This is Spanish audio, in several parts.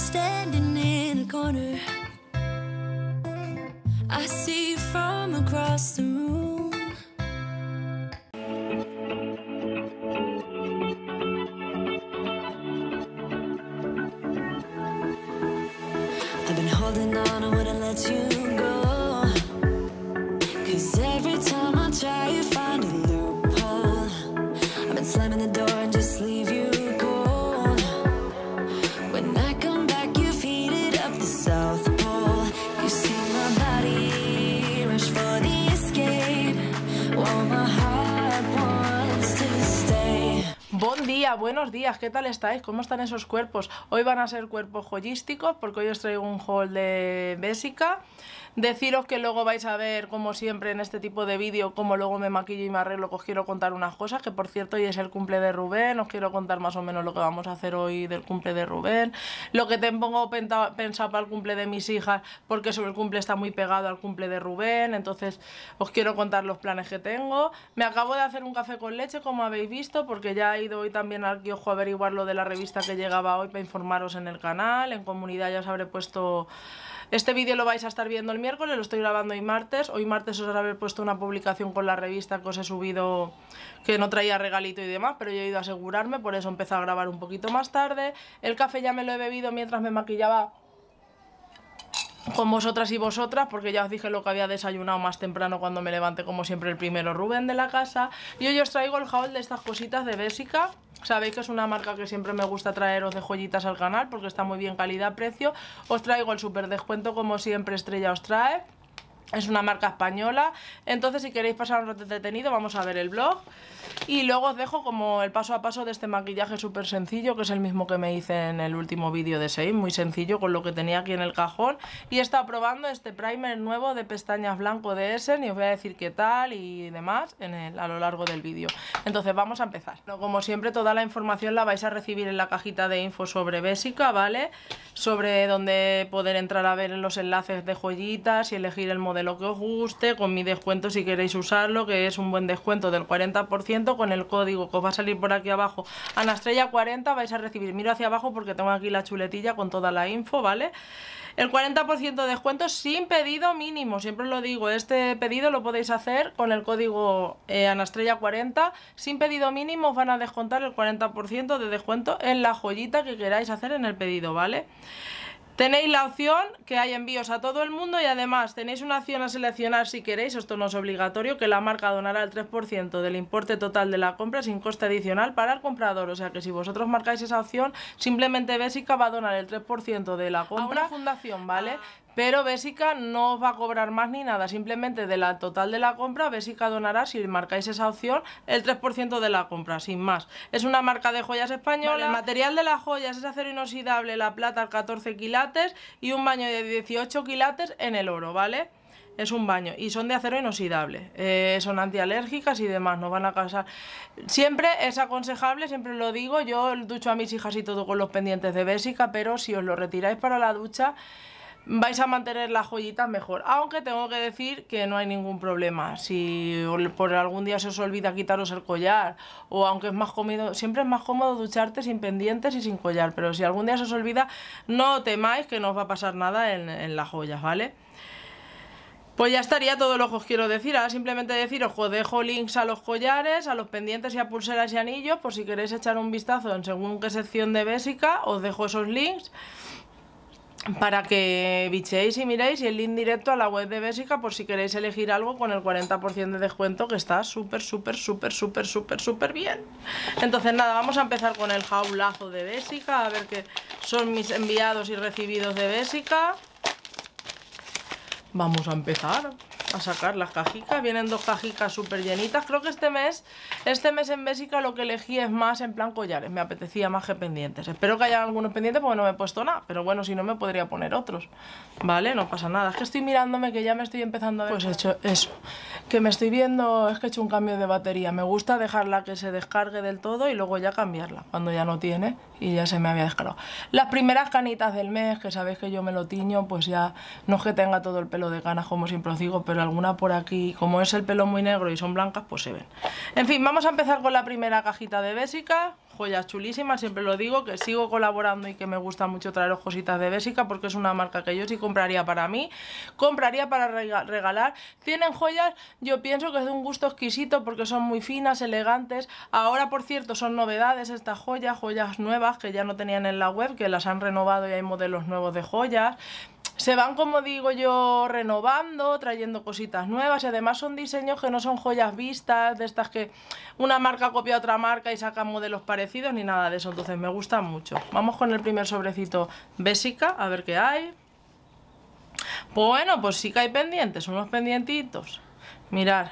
I'm standing in a corner. I see you from across the room. I've been holding on, I wouldn't let you ¿qué tal estáis? ¿Cómo están esos cuerpos? Hoy van a ser cuerpos joyísticos porque hoy os traigo un haul de Bésica. Deciros que luego vais a ver, como siempre en este tipo de vídeo, cómo luego me maquillo y me arreglo, que os quiero contar unas cosas, que por cierto hoy es el cumple de Rubén, os quiero contar más o menos lo que vamos a hacer hoy del cumple de Rubén, lo que tengo pensado para el cumple de mis hijas, porque sobre el cumple está muy pegado al cumple de Rubén, entonces os quiero contar los planes que tengo. Me acabo de hacer un café con leche, como habéis visto, porque ya he ido hoy también al ojo a averiguar lo de la revista que llegaba hoy para informaros en el canal, en comunidad ya os habré puesto este vídeo lo vais a estar viendo el miércoles, lo estoy grabando hoy martes. Hoy martes os habré puesto una publicación con la revista que os he subido que no traía regalito y demás, pero yo he ido a asegurarme, por eso empecé a grabar un poquito más tarde. El café ya me lo he bebido mientras me maquillaba con vosotras y vosotras, porque ya os dije lo que había desayunado más temprano cuando me levanté, como siempre, el primero Rubén de la casa. Y hoy os traigo el haul de estas cositas de Bésica. Sabéis que es una marca que siempre me gusta traeros de joyitas al canal porque está muy bien calidad-precio. Os traigo el super descuento como siempre Estrella os trae. Es una marca española, entonces si queréis pasar un rato detenido vamos a ver el blog y luego os dejo como el paso a paso de este maquillaje súper sencillo que es el mismo que me hice en el último vídeo de seis muy sencillo con lo que tenía aquí en el cajón y he estado probando este primer nuevo de pestañas blanco de Essen y os voy a decir qué tal y demás en a lo largo del vídeo. Entonces vamos a empezar. como siempre toda la información la vais a recibir en la cajita de info sobre Bésica, ¿vale? Sobre dónde poder entrar a ver los enlaces de joyitas y elegir el modelo de lo que os guste, con mi descuento si queréis usarlo, que es un buen descuento del 40%, con el código que os va a salir por aquí abajo, Anastrella40, vais a recibir, miro hacia abajo porque tengo aquí la chuletilla con toda la info, ¿vale? El 40% de descuento sin pedido mínimo, siempre lo digo, este pedido lo podéis hacer con el código eh, Anastrella40, sin pedido mínimo os van a descontar el 40% de descuento en la joyita que queráis hacer en el pedido, ¿vale? vale Tenéis la opción que hay envíos a todo el mundo y además tenéis una opción a seleccionar si queréis, esto no es obligatorio, que la marca donará el 3% del importe total de la compra sin coste adicional para el comprador. O sea que si vosotros marcáis esa opción, simplemente que va a donar el 3% de la compra a una fundación, ¿vale? Ah. Pero Bésica no os va a cobrar más ni nada, simplemente de la total de la compra, Bésica donará, si marcáis esa opción, el 3% de la compra, sin más. Es una marca de joyas española, el material de las joyas es acero inoxidable, la plata 14 quilates y un baño de 18 quilates en el oro, ¿vale? es un baño y son de acero inoxidable, eh, son antialérgicas y demás, no van a causar. Siempre es aconsejable, siempre lo digo, yo ducho a mis hijas y todo con los pendientes de bésica, pero si os lo retiráis para la ducha, vais a mantener las joyitas mejor. Aunque tengo que decir que no hay ningún problema. Si por algún día se os olvida quitaros el collar, o aunque es más cómodo, siempre es más cómodo ducharte sin pendientes y sin collar. Pero si algún día se os olvida, no temáis que no os va a pasar nada en, las joyas, ¿vale? Pues ya estaría todo lo que os quiero decir. Ahora simplemente deciros que os dejo links a los collares, a los pendientes y a pulseras y anillos. Por si queréis echar un vistazo en según qué sección de Bésica, os dejo esos links para que bichéis y miréis y el link directo a la web de Bésica por si queréis elegir algo con el 40% de descuento que está súper, súper, súper, súper, súper, súper bien. Entonces nada, vamos a empezar con el jaulazo de Bésica, a ver qué son mis enviados y recibidos de Bésica. Vamos a empezar a sacar las cajitas Vienen dos cajicas súper llenitas. Creo que este mes, este mes en Bésica lo que elegí es más en plan collares. Me apetecía más que pendientes. Espero que haya algunos pendientes porque no me he puesto nada. Pero bueno, si no me podría poner otros. ¿Vale? No pasa nada. Es que estoy mirándome que ya me estoy empezando a ver. Pues he hecho eso. Que me estoy viendo, es que he hecho un cambio de batería. Me gusta dejarla que se descargue del todo y luego ya cambiarla. Cuando ya no tiene y ya se me había descargado. Las primeras canitas del mes, que sabéis que yo me lo tiño, pues ya no es que tenga todo el pelo de canas como siempre os digo, pero alguna por aquí, como es el pelo muy negro y son blancas, pues se ven. En fin, vamos a empezar con la primera cajita de Bésica, joyas chulísimas, siempre lo digo, que sigo colaborando y que me gusta mucho traer cositas de Bésica porque es una marca que yo sí compraría para mí, compraría para regalar. Tienen joyas, yo pienso que es de un gusto exquisito porque son muy finas, elegantes. Ahora, por cierto, son novedades estas joyas, joyas nuevas que ya no tenían en la web, que las han renovado y hay modelos nuevos de joyas. Se van, como digo yo, renovando, trayendo cositas nuevas y además son diseños que no son joyas vistas, de estas que una marca copia a otra marca y saca modelos parecidos ni nada de eso, entonces me gustan mucho. Vamos con el primer sobrecito Bésica, a ver qué hay. bueno, pues sí que hay pendientes, unos pendientitos. Mirad.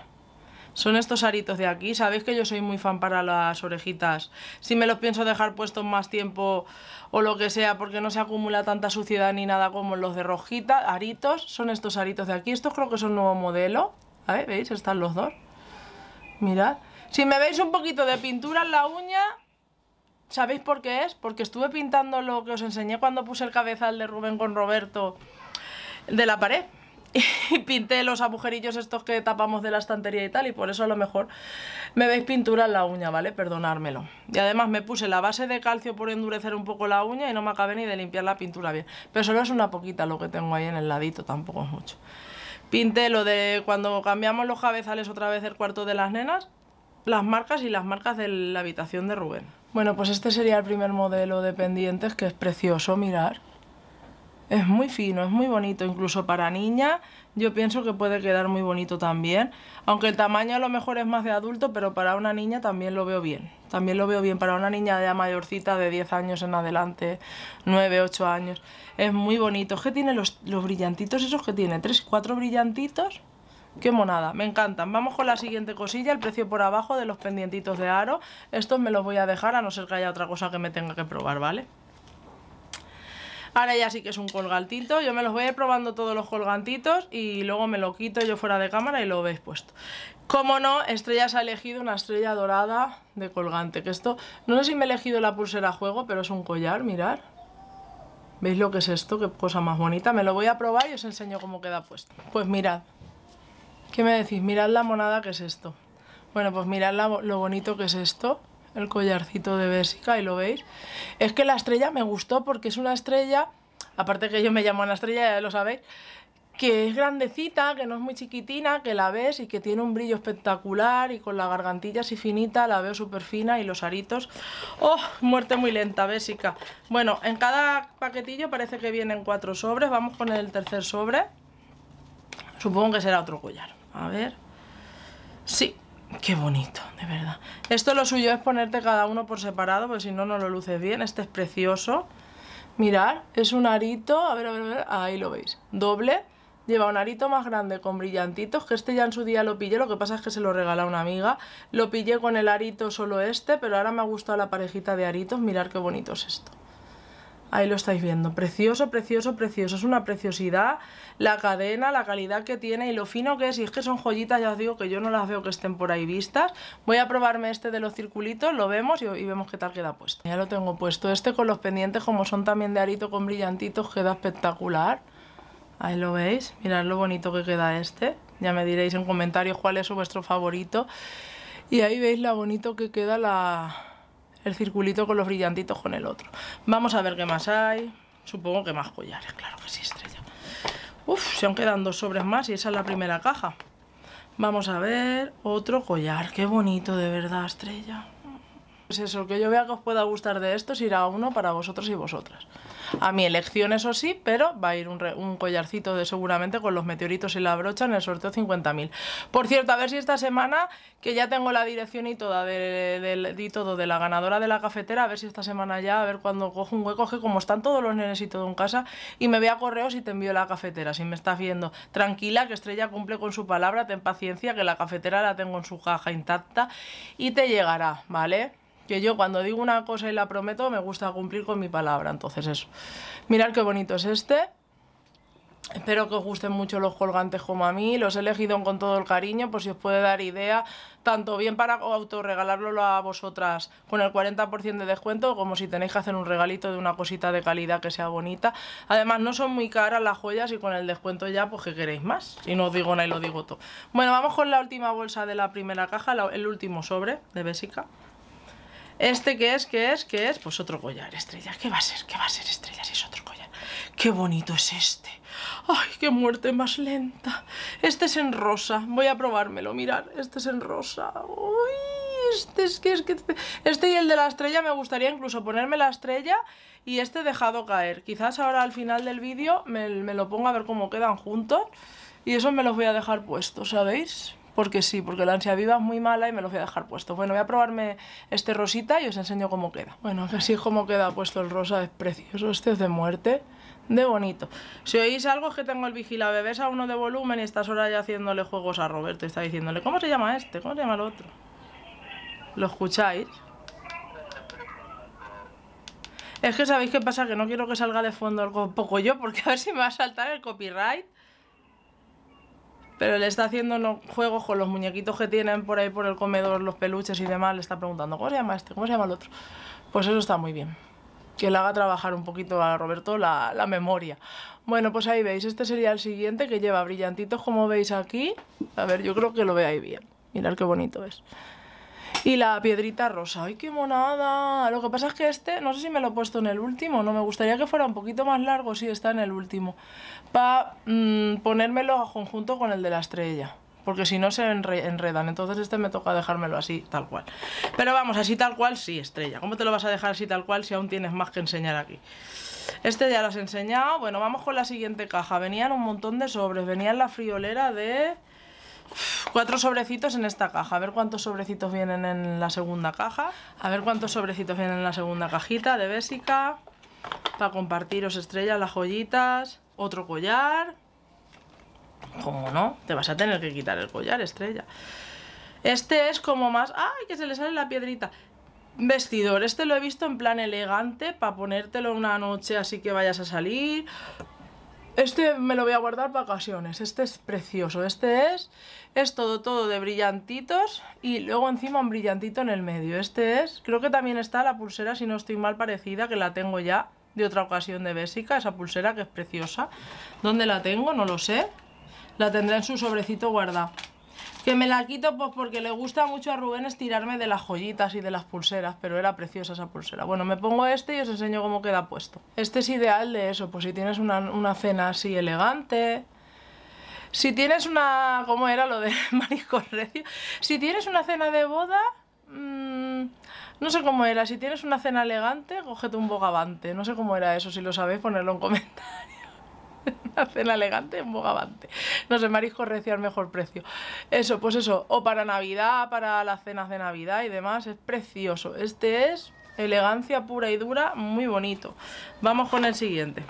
Son estos aritos de aquí, sabéis que yo soy muy fan para las orejitas. Si me los pienso dejar puestos más tiempo o lo que sea, porque no se acumula tanta suciedad ni nada como los de rojita, aritos, son estos aritos de aquí, estos creo que son nuevo modelo, a ver, ¿veis? Están los dos, mirad, si me veis un poquito de pintura en la uña, ¿sabéis por qué es? Porque estuve pintando lo que os enseñé cuando puse el cabezal de Rubén con Roberto de la pared, y pinté los agujerillos estos que tapamos de la estantería y tal y por eso a lo mejor me veis pintura en la uña, ¿vale? Perdonármelo. Y además me puse la base de calcio por endurecer un poco la uña y no me acabé ni de limpiar la pintura bien. Pero solo es una poquita lo que tengo ahí en el ladito, tampoco es mucho. Pinté lo de cuando cambiamos los cabezales otra vez el cuarto de las nenas, las marcas y las marcas de la habitación de Rubén. Bueno, pues este sería el primer modelo de pendientes que es precioso, mirar. Es muy fino, es muy bonito, incluso para niña yo pienso que puede quedar muy bonito también, aunque el tamaño a lo mejor es más de adulto, pero para una niña también lo veo bien, también lo veo bien para una niña de mayorcita de 10 años en adelante, 9, 8 años, es muy bonito, ¿Qué tiene los, brillantitos esos que tiene, ¿Tres, cuatro brillantitos, Qué monada, me encantan. Vamos con la siguiente cosilla, el precio por abajo de los pendientitos de aro. Estos me los voy a dejar a no ser que haya otra cosa que me tenga que probar, ¿vale? Ahora ya sí que es un colgantito. Yo me los voy a ir probando todos los colgantitos y luego me lo quito yo fuera de cámara y lo veis puesto. Como no, Estrellas ha elegido una estrella dorada de colgante. Que esto, no sé si me he elegido la pulsera juego, pero es un collar, mirar. ¿Veis lo que es esto? Qué cosa más bonita. Me lo voy a probar y os enseño cómo queda puesto. Pues mirad. ¿Qué me decís? Mirad la monada que es esto. Bueno, pues mirad lo bonito que es esto el collarcito de Bésica, y lo veis. Es que la estrella me gustó porque es una estrella, aparte que yo me llamo una estrella, ya lo sabéis, que es grandecita, que no es muy chiquitina, que la ves y que tiene un brillo espectacular y con la gargantilla así finita, la veo súper fina y los aritos. ¡Oh! Muerte muy lenta, Bésica. Bueno, en cada paquetillo parece que vienen cuatro sobres, vamos con el tercer sobre. Supongo que será otro collar. A ver... Sí, Qué bonito, de verdad. Esto lo suyo es ponerte cada uno por separado, porque si no, no lo luces bien. Este es precioso. Mirad, es un arito, a ver, a ver, a ver, ahí lo veis. Doble, lleva un arito más grande con brillantitos, que este ya en su día lo pillé, lo que pasa es que se lo regala una amiga. Lo pillé con el arito solo este, pero ahora me ha gustado la parejita de aritos, mirad qué bonito es esto. Ahí lo estáis viendo, precioso, precioso, precioso, es una preciosidad la cadena, la calidad que tiene y lo fino que es, y es que son joyitas, ya os digo que yo no las veo que estén por ahí vistas. Voy a probarme este de los circulitos, lo vemos y, vemos qué tal queda puesto. Ya lo tengo puesto, este con los pendientes como son también de arito con brillantitos queda espectacular. Ahí lo veis, mirad lo bonito que queda este. Ya me diréis en comentarios cuál es vuestro favorito. Y ahí veis lo bonito que queda la, el circulito con los brillantitos con el otro. Vamos a ver qué más hay. Supongo que más collares, claro que sí, estrella. Uf, se han quedado dos sobres más y esa es la primera caja. Vamos a ver otro collar. Qué bonito, de verdad, estrella. Pues eso, que yo vea que os pueda gustar de estos, irá uno para vosotros y vosotras. A mi elección, eso sí, pero va a ir un, collarcito de seguramente con los meteoritos y la brocha en el sorteo 50.000. Por cierto, a ver si esta semana, que ya tengo la dirección y, toda de, todo de la ganadora de la cafetera, a ver si esta semana ya, a ver cuando cojo un hueco, que como están todos los nenes y todo en casa, y me voy a correos y te envío la cafetera, si me estás viendo. Tranquila, que Estrella cumple con su palabra, ten paciencia, que la cafetera la tengo en su caja intacta y te llegará, ¿vale? que yo cuando digo una cosa y la prometo me gusta cumplir con mi palabra, entonces eso. Mirad qué bonito es este. Espero que os gusten mucho los colgantes como a mí, los he elegido con todo el cariño por si os puede dar idea, tanto bien para autorregalarlo a vosotras con el 40% de descuento como si tenéis que hacer un regalito de una cosita de calidad que sea bonita. Además no son muy caras las joyas y con el descuento ya pues que queréis más, y no os digo nada y lo digo todo. Bueno, vamos con la última bolsa de la primera caja, el último sobre de Bésica. ¿Este qué es? ¿Qué es? ¿Qué es? Pues otro collar, estrella. ¿Qué va a ser? ¿Qué va a ser, estrella, si es otro collar? ¡Qué bonito es este! ¡Ay, qué muerte más lenta! Este es en rosa. Voy a probármelo, mirad. Este es en rosa. ¡Uy! Este es que es que... Este, este y el de la estrella me gustaría incluso ponerme la estrella y este dejado caer. Quizás ahora al final del vídeo me, lo ponga a ver cómo quedan juntos y eso me los voy a dejar puestos, ¿sabéis? porque sí, porque la ansia viva es muy mala y me lo voy a dejar puesto. Bueno, voy a probarme este rosita y os enseño cómo queda. Bueno, así es como queda puesto el rosa, es precioso, este es de muerte de bonito. Si oís algo es que tengo el vigila bebés a uno de volumen y estás ahora ya haciéndole juegos a Roberto, Y está diciéndole, ¿cómo se llama este? ¿Cómo se llama el otro? ¿Lo escucháis? Es que sabéis qué pasa, que no quiero que salga de fondo algo poco yo, porque a ver si me va a saltar el copyright pero le está haciendo los juegos con los muñequitos que tienen por ahí por el comedor, los peluches y demás, le está preguntando, ¿cómo se llama este? ¿Cómo se llama el otro? Pues eso está muy bien. Que le haga trabajar un poquito a Roberto la, memoria. Bueno, pues ahí veis, este sería el siguiente que lleva brillantitos, como veis aquí. A ver, yo creo que lo ahí bien. Mirad qué bonito es. Y la piedrita rosa, ¡ay qué monada! Lo que pasa es que este, no sé si me lo he puesto en el último, no, me gustaría que fuera un poquito más largo, si está en el último, para mm, ponérmelo a conjunto con el de la estrella porque si no se enredan. Entonces este me toca dejármelo así, tal cual. Pero vamos, así tal cual sí, estrella. ¿Cómo te lo vas a dejar así tal cual si aún tienes más que enseñar aquí? Este ya lo has enseñado. Bueno, vamos con la siguiente caja. Venían un montón de sobres. Venían la friolera de Cuatro sobrecitos en esta caja. A ver cuántos sobrecitos vienen en la segunda caja. A ver cuántos sobrecitos vienen en la segunda cajita de Bésica. Para compartiros estrellas, las joyitas. Otro collar. ¿Cómo no? Te vas a tener que quitar el collar, estrella. Este es como más... ¡Ay, que se le sale la piedrita! Vestidor. Este lo he visto en plan elegante para ponértelo una noche así que vayas a salir este me lo voy a guardar para ocasiones, este es precioso, este es, es todo todo de brillantitos y luego encima un brillantito en el medio, este es, creo que también está la pulsera si no estoy mal parecida que la tengo ya de otra ocasión de Bésica, esa pulsera que es preciosa, ¿dónde la tengo? No lo sé, la tendré en su sobrecito guardado. Que me la quito pues porque le gusta mucho a Rubén estirarme de las joyitas y de las pulseras, pero era preciosa esa pulsera. Bueno, me pongo este y os enseño cómo queda puesto. Este es ideal de eso, pues si tienes una, cena así elegante... Si tienes una... ¿Cómo era lo de Marisco Recio? Si tienes una cena de boda... Mm, no sé cómo era. Si tienes una cena elegante, cógete un bogavante. No sé cómo era eso. Si lo sabéis, ponerlo en comentarios una cena elegante en bogavante. No sé, marisco recio al mejor precio. Eso, pues eso, o para Navidad, para las cenas de Navidad y demás, es precioso. Este es elegancia pura y dura, muy bonito. Vamos con el siguiente.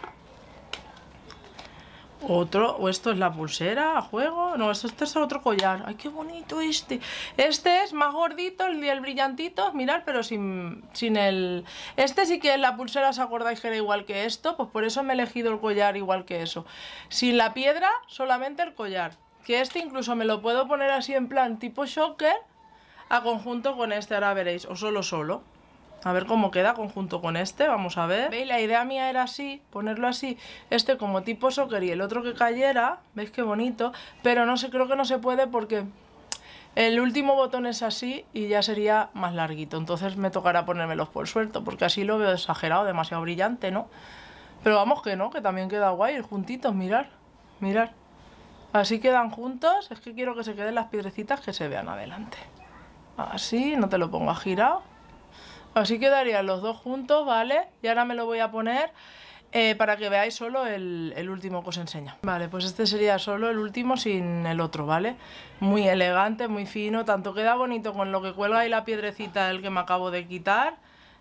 Otro, o esto es la pulsera, a juego. No, esto, este es otro collar. Ay, qué bonito este. Este es más gordito, el, el brillantito, mirar, pero sin, sin el... Este sí que la pulsera, ¿os acordáis que era igual que esto? Pues por eso me he elegido el collar igual que eso. Sin la piedra, solamente el collar. Que este incluso me lo puedo poner así en plan tipo shocker a conjunto con este, ahora veréis, o solo solo. A ver cómo queda conjunto con este, vamos a ver. ¿Veis? La idea mía era así, ponerlo así, este como tipo soccer y el otro que cayera, ¿veis qué bonito? Pero no sé, creo que no se puede porque el último botón es así y ya sería más larguito, entonces me tocará ponérmelos por suelto, porque así lo veo exagerado, demasiado brillante, ¿no? Pero vamos que no, que también queda guay, juntitos, mirar, mirar. Así quedan juntos, es que quiero que se queden las piedrecitas que se vean adelante. Así, no te lo pongo a girado. Así quedarían los dos juntos, ¿vale? Y ahora me lo voy a poner eh, para que veáis solo el, el, último que os enseño. Vale, pues este sería solo el último sin el otro, ¿vale? Muy elegante, muy fino, tanto queda bonito con lo que cuelga y la piedrecita del que me acabo de quitar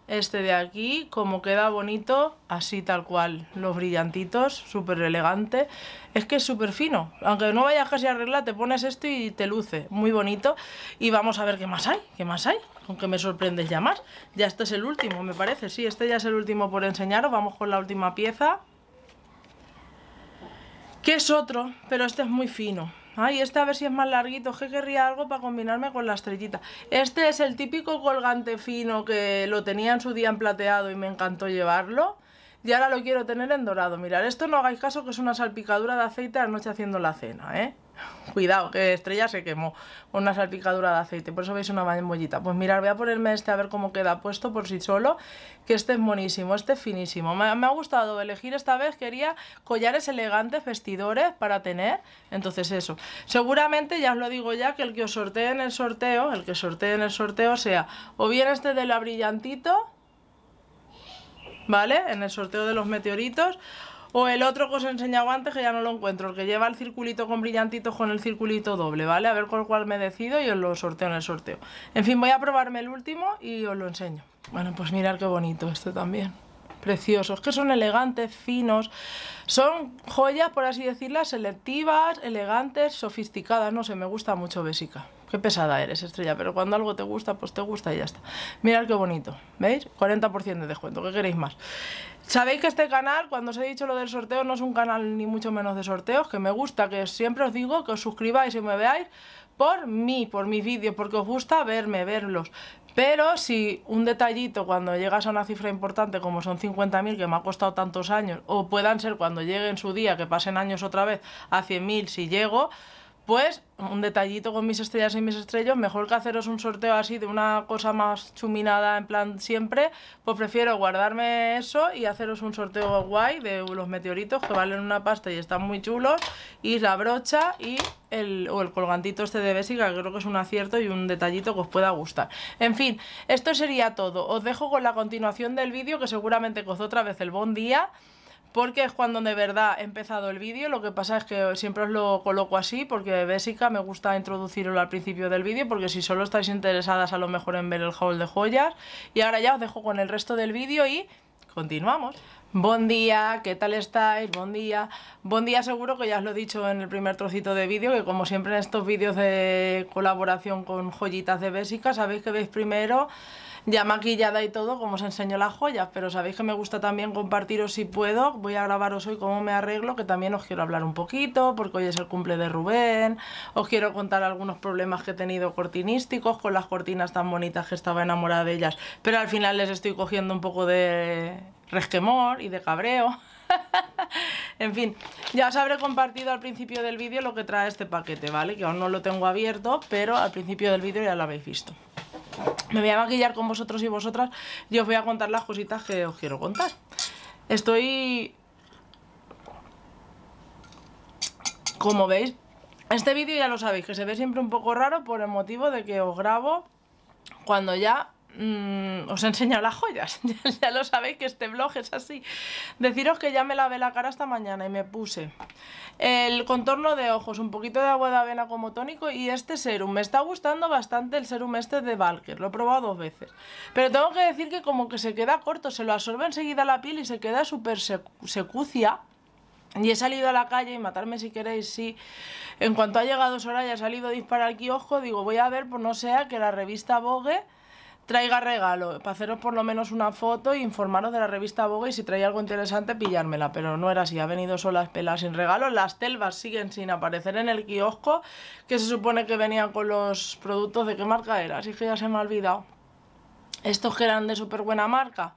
este de aquí, como queda bonito, así tal cual, los brillantitos, súper elegante. Es que es súper fino, aunque no vayas casi a arreglar, te pones esto y te luce, muy bonito. Y vamos a ver qué más hay, qué más hay, aunque me sorprendes ya más. Ya este es el último, me parece, sí, este ya es el último por enseñaros, vamos con la última pieza. Que es otro, pero este es muy fino. Ay, este a ver si es más larguito, que querría algo para combinarme con la estrellita. Este es el típico colgante fino que lo tenía en su día en plateado y me encantó llevarlo. Y ahora lo quiero tener en dorado. Mirad, esto no hagáis caso que es una salpicadura de aceite anoche haciendo la cena, ¿eh? Cuidado, que Estrella se quemó una salpicadura de aceite, por eso veis una bollita. Pues mirar, voy a ponerme este a ver cómo queda puesto por sí solo, que este es buenísimo, este es finísimo. Me, me ha gustado elegir esta vez, quería collares elegantes, vestidores para tener, entonces eso. Seguramente, ya os lo digo ya, que el que os sortee en el sorteo, el que sortee en el sorteo sea o bien este de la brillantito, ¿vale? En el sorteo de los meteoritos o el otro que os he enseñado antes, que ya no lo encuentro, el que lleva el circulito con brillantitos con el circulito doble, ¿vale? A ver con cuál me decido y os lo sorteo en el sorteo. En fin, voy a probarme el último y os lo enseño. Bueno, pues mirad qué bonito este también preciosos, que son elegantes, finos, son joyas, por así decirlas, selectivas, elegantes, sofisticadas, no sé, me gusta mucho Bésica qué pesada eres, estrella, pero cuando algo te gusta, pues te gusta y ya está. Mirad qué bonito, ¿veis? 40% de descuento, ¿qué queréis más? Sabéis que este canal, cuando os he dicho lo del sorteo, no es un canal ni mucho menos de sorteos, que me gusta, que siempre os digo que os suscribáis y me veáis por mí, por mis vídeos, porque os gusta verme, verlos. Pero si un detallito cuando llegas a una cifra importante como son 50.000 que me ha costado tantos años, o puedan ser cuando llegue en su día, que pasen años otra vez a 100.000 si llego, pues un detallito con mis estrellas y mis estrellos, mejor que haceros un sorteo así de una cosa más chuminada en plan siempre, pues prefiero guardarme eso y haceros un sorteo guay de los meteoritos que valen una pasta y están muy chulos, y la brocha y el, o el colgantito este de Bessica que creo que es un acierto y un detallito que os pueda gustar. En fin, esto sería todo. Os dejo con la continuación del vídeo, que seguramente costó otra vez el buen día porque es cuando de verdad he empezado el vídeo. Lo que pasa es que siempre os lo coloco así porque Bésica me gusta introducirlo al principio del vídeo porque si solo estáis interesadas a lo mejor en ver el haul de joyas. Y ahora ya os dejo con el resto del vídeo y continuamos. Buen día, ¿qué tal estáis? Buen día. Buen día seguro que ya os lo he dicho en el primer trocito de vídeo, que como siempre en estos vídeos de colaboración con joyitas de Bésica, sabéis que veis primero ya maquillada y todo, como os enseño las joyas, pero sabéis que me gusta también compartiros si puedo, voy a grabaros hoy cómo me arreglo, que también os quiero hablar un poquito, porque hoy es el cumple de Rubén, os quiero contar algunos problemas que he tenido cortinísticos, con las cortinas tan bonitas que estaba enamorada de ellas, pero al final les estoy cogiendo un poco de resquemor y de cabreo. en fin, ya os habré compartido al principio del vídeo lo que trae este paquete, ¿vale? Que aún no lo tengo abierto, pero al principio del vídeo ya lo habéis visto me voy a maquillar con vosotros y vosotras y os voy a contar las cositas que os quiero contar. Estoy... Como veis, este vídeo ya lo sabéis, que se ve siempre un poco raro por el motivo de que os grabo cuando ya Mm, os he enseñado las joyas, ya, lo sabéis que este blog es así. Deciros que ya me lavé la cara esta mañana y me puse el contorno de ojos, un poquito de agua de avena como tónico y este serum. Me está gustando bastante el serum este de Valker, lo he probado dos veces. Pero tengo que decir que como que se queda corto, se lo absorbe enseguida la piel y se queda súper secucia. Y he salido a la calle y matarme si queréis, sí. En cuanto ha llegado Soraya, ha salido a disparar aquí, ojo, digo, voy a ver, por pues no sea que la revista Vogue traiga regalo, para haceros por lo menos una foto e informaros de la revista Vogue y si trae algo interesante pillármela, pero no era así, ha venido sola pelas sin regalo, las telvas siguen sin aparecer en el kiosco, que se supone que venía con los productos de qué marca era, así que ya se me ha olvidado. Estos que eran de súper buena marca,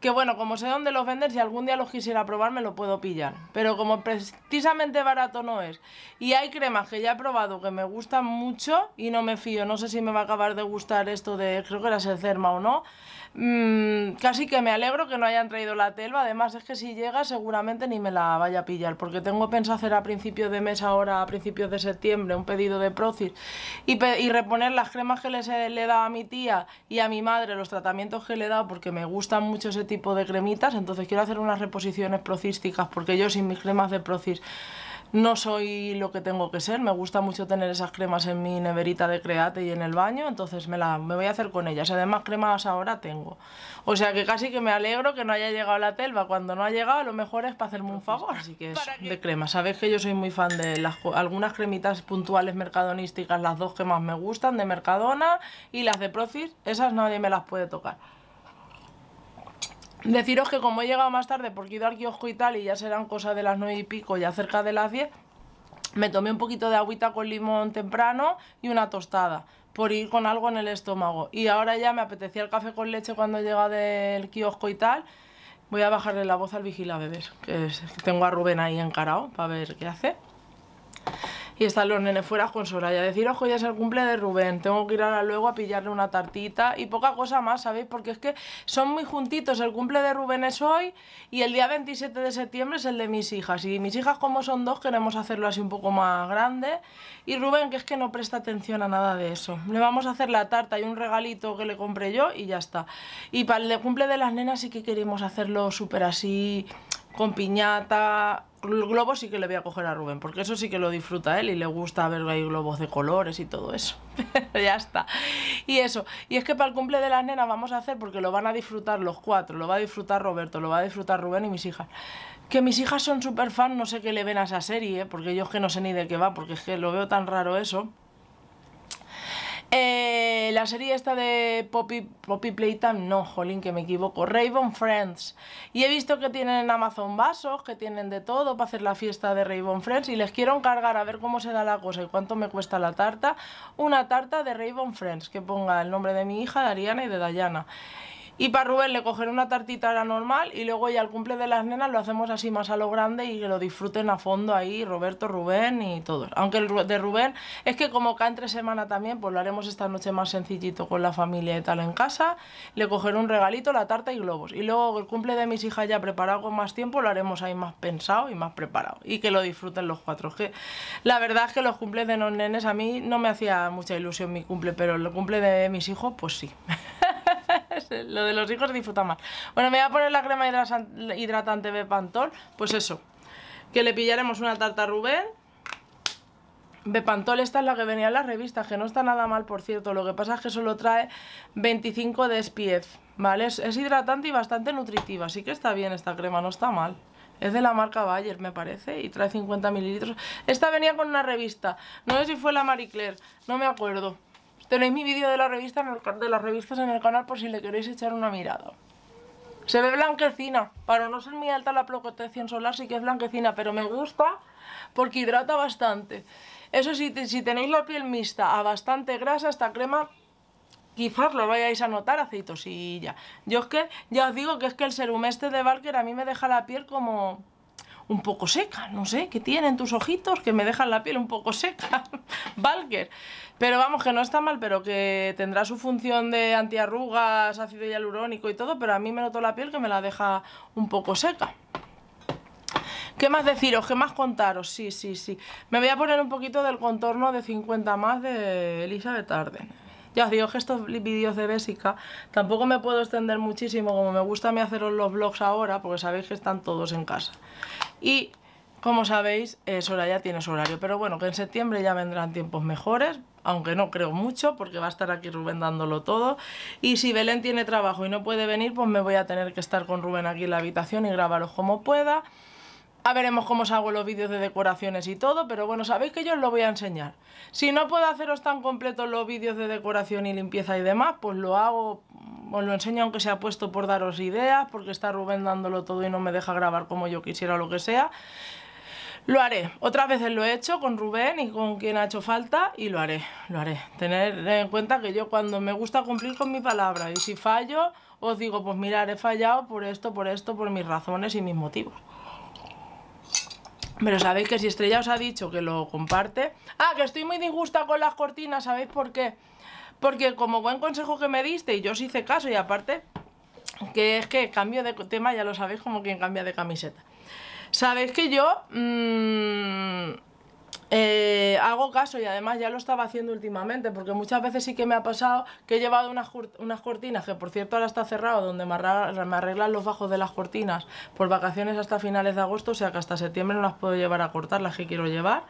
que bueno, como sé dónde los venden, si algún día los quisiera probar me lo puedo pillar. Pero como precisamente barato no es. Y hay cremas que ya he probado que me gustan mucho y no me fío. No sé si me va a acabar de gustar esto de, creo que era Sercerma o no. Mm, casi que me alegro que no hayan traído la telva, además es que si llega seguramente ni me la vaya a pillar, porque tengo pensado hacer a principios de mes ahora, a principios de septiembre, un pedido de Procis y, reponer las cremas que les le he dado a mi tía y a mi madre, los tratamientos que le he dado, porque me gustan mucho ese tipo de cremitas, entonces quiero hacer unas reposiciones procísticas, porque yo sin mis cremas de Procis no soy lo que tengo que ser, me gusta mucho tener esas cremas en mi neverita de create y en el baño, entonces me, la, me voy a hacer con ellas. Además, cremas ahora tengo. O sea que casi que me alegro que no haya llegado la telva. Cuando no ha llegado, lo mejor es para hacerme un favor. Así que es de cremas. Sabéis que yo soy muy fan de las, algunas cremitas puntuales mercadonísticas, las dos que más me gustan, de Mercadona y las de Profit, esas nadie me las puede tocar. Deciros que como he llegado más tarde porque he ido al kiosco y tal y ya serán cosas de las nueve y pico, ya cerca de las 10, me tomé un poquito de agüita con limón temprano y una tostada por ir con algo en el estómago. Y ahora ya me apetecía el café con leche cuando llega del kiosco y tal. Voy a bajarle la voz al vigila bebés, que tengo a Rubén ahí encarado para ver qué hace y están los nenes fuera con Soraya. Decir, ojo, ya es el cumple de Rubén, tengo que ir ahora luego a pillarle una tartita y poca cosa más, ¿sabéis? Porque es que son muy juntitos, el cumple de Rubén es hoy y el día 27 de septiembre es el de mis hijas. Y mis hijas, como son dos, queremos hacerlo así un poco más grande. Y Rubén, que es que no presta atención a nada de eso. Le vamos a hacer la tarta y un regalito que le compré yo y ya está. Y para el cumple de las nenas sí que queremos hacerlo súper así con piñata. Globos sí que le voy a coger a Rubén, porque eso sí que lo disfruta él y le gusta ver hay globos de colores y todo eso. Pero ya está. Y eso. Y es que para el cumple de las nenas vamos a hacer, porque lo van a disfrutar los cuatro, lo va a disfrutar Roberto, lo va a disfrutar Rubén y mis hijas. Que mis hijas son súper fan, no sé qué le ven a esa serie, ¿eh? porque yo es que no sé ni de qué va, porque es que lo veo tan raro eso. Eh, la serie esta de Poppy, Poppy Playtime, no, jolín, que me equivoco, Raven Friends. Y he visto que tienen en Amazon vasos, que tienen de todo para hacer la fiesta de Raven Friends y les quiero encargar a ver cómo se da la cosa y cuánto me cuesta la tarta, una tarta de Raven Friends, que ponga el nombre de mi hija, de Ariana y de Diana y para Rubén le cogeré una tartita la normal y luego ya al cumple de las nenas lo hacemos así más a lo grande y que lo disfruten a fondo ahí Roberto, Rubén y todos. Aunque el de Rubén es que como cae entre semana también, pues lo haremos esta noche más sencillito con la familia y tal en casa. Le cogeré un regalito, la tarta y globos. Y luego el cumple de mis hijas ya preparado con más tiempo lo haremos ahí más pensado y más preparado. Y que lo disfruten los cuatro. Que la verdad es que los cumple de los nenes a mí no me hacía mucha ilusión mi cumple, pero el cumple de mis hijos pues sí. Lo de los hijos disfruta más. Bueno, me voy a poner la crema hidratante Bepantol, pues eso. Que le pillaremos una tarta Rubén. Bepantol, esta es la que venía en la revista, que no está nada mal, por cierto. Lo que pasa es que solo trae 25 de espiez ¿vale? Es, hidratante y bastante nutritiva, así que está bien esta crema, no está mal. Es de la marca Bayer, me parece, y trae 50 mililitros. Esta venía con una revista, no sé si fue la Marie Claire, no me acuerdo. Tenéis mi vídeo de la revista de las revistas en el canal por si le queréis echar una mirada. Se ve blanquecina, para no ser muy alta la protección solar sí que es blanquecina, pero me gusta porque hidrata bastante. Eso sí, si tenéis la piel mixta a bastante grasa, esta crema quizás lo vayáis a notar aceitosilla. Yo es que, ya os digo que es que el serum este de Barker a mí me deja la piel como un poco seca, no sé, que tienen tus ojitos que me dejan la piel un poco seca, Valker. Pero vamos, que no está mal, pero que tendrá su función de antiarrugas, ácido hialurónico y todo, pero a mí me notó la piel que me la deja un poco seca. ¿Qué más deciros? ¿Qué más contaros? Sí, sí, sí. Me voy a poner un poquito del contorno de 50 más de Elizabeth Arden. Ya os digo que estos vídeos de Bésica tampoco me puedo extender muchísimo, como me gusta a mí haceros los vlogs ahora, porque sabéis que están todos en casa. Y como sabéis, eh, ya tiene su horario, pero bueno, que en septiembre ya vendrán tiempos mejores, aunque no creo mucho, porque va a estar aquí Rubén dándolo todo. Y si Belén tiene trabajo y no puede venir, pues me voy a tener que estar con Rubén aquí en la habitación y grabaros como pueda veremos cómo os hago los vídeos de decoraciones y todo, pero bueno, sabéis que yo os lo voy a enseñar. Si no puedo haceros tan completos los vídeos de decoración y limpieza y demás, pues lo hago, os lo enseño aunque sea puesto por daros ideas, porque está Rubén dándolo todo y no me deja grabar como yo quisiera o lo que sea. Lo haré, otras veces lo he hecho con Rubén y con quien ha hecho falta y lo haré, lo haré. tened en cuenta que yo cuando me gusta cumplir con mi palabra y si fallo, os digo, pues mirar, he fallado por esto, por esto, por mis razones y mis motivos. Pero sabéis que si Estrella os ha dicho que lo comparte... Ah, que estoy muy disgusta con las cortinas, ¿sabéis por qué? Porque como buen consejo que me diste y yo os hice caso y aparte... Que es que cambio de tema, ya lo sabéis, como quien cambia de camiseta. Sabéis que yo... Mm, eh, hago caso y además ya lo estaba haciendo últimamente, porque muchas veces sí que me ha pasado que he llevado unas, unas cortinas, que por cierto ahora está cerrado, donde me arreglan, me arreglan los bajos de las cortinas por vacaciones hasta finales de agosto, o sea que hasta septiembre no las puedo llevar a cortar, las que quiero llevar.